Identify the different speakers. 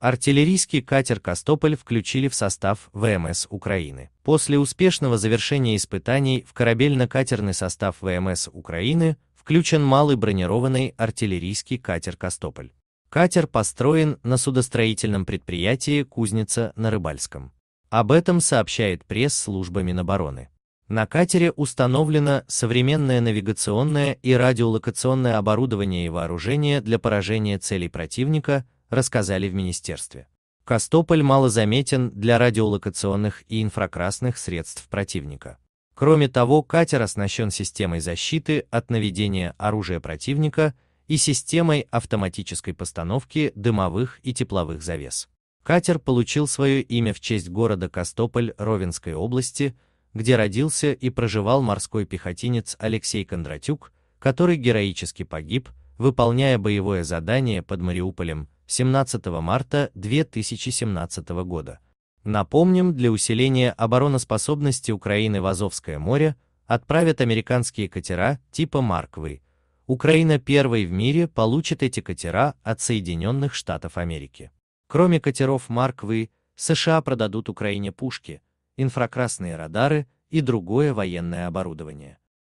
Speaker 1: Артиллерийский катер «Костополь» включили в состав ВМС Украины. После успешного завершения испытаний в корабельно-катерный состав ВМС Украины включен малый бронированный артиллерийский катер «Костополь». Катер построен на судостроительном предприятии «Кузница» на Рыбальском. Об этом сообщает пресс-служба Минобороны. На катере установлено современное навигационное и радиолокационное оборудование и вооружение для поражения целей противника – рассказали в министерстве. Костополь мало заметен для радиолокационных и инфракрасных средств противника. Кроме того, катер оснащен системой защиты от наведения оружия противника и системой автоматической постановки дымовых и тепловых завес. Катер получил свое имя в честь города Костополь Ровенской области, где родился и проживал морской пехотинец Алексей Кондратюк, который героически погиб, выполняя боевое задание под Мариуполем 17 марта 2017 года. Напомним, для усиления обороноспособности Украины в Азовское море отправят американские катера типа Марквы. Украина первой в мире получит эти катера от Соединенных Штатов Америки. Кроме катеров Марквы, США продадут Украине пушки, инфракрасные радары и другое военное оборудование.